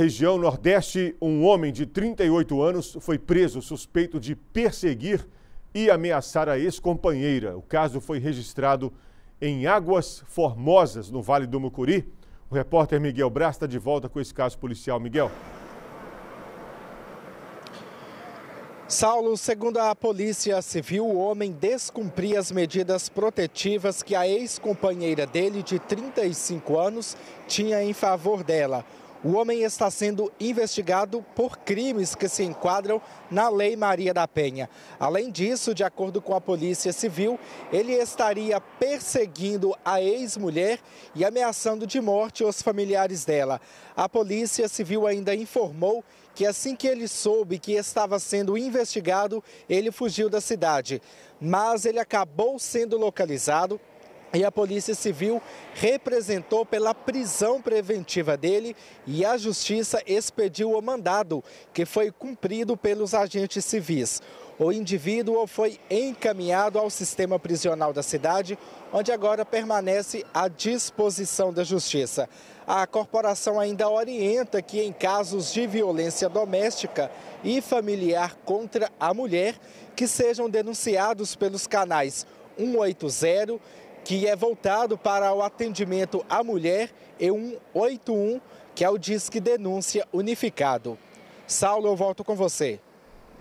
Região Nordeste, um homem de 38 anos foi preso suspeito de perseguir e ameaçar a ex-companheira. O caso foi registrado em Águas Formosas, no Vale do Mucuri. O repórter Miguel Braz está de volta com esse caso policial. Miguel. Saulo, segundo a Polícia Civil, o homem descumpria as medidas protetivas que a ex-companheira dele, de 35 anos, tinha em favor dela. O homem está sendo investigado por crimes que se enquadram na Lei Maria da Penha. Além disso, de acordo com a Polícia Civil, ele estaria perseguindo a ex-mulher e ameaçando de morte os familiares dela. A Polícia Civil ainda informou que assim que ele soube que estava sendo investigado, ele fugiu da cidade. Mas ele acabou sendo localizado e a Polícia Civil representou pela prisão preventiva dele e a Justiça expediu o mandado, que foi cumprido pelos agentes civis. O indivíduo foi encaminhado ao sistema prisional da cidade, onde agora permanece à disposição da Justiça. A corporação ainda orienta que, em casos de violência doméstica e familiar contra a mulher, que sejam denunciados pelos canais 180 que é voltado para o atendimento à mulher e 181, que é o Disque Denúncia Unificado. Saulo, eu volto com você.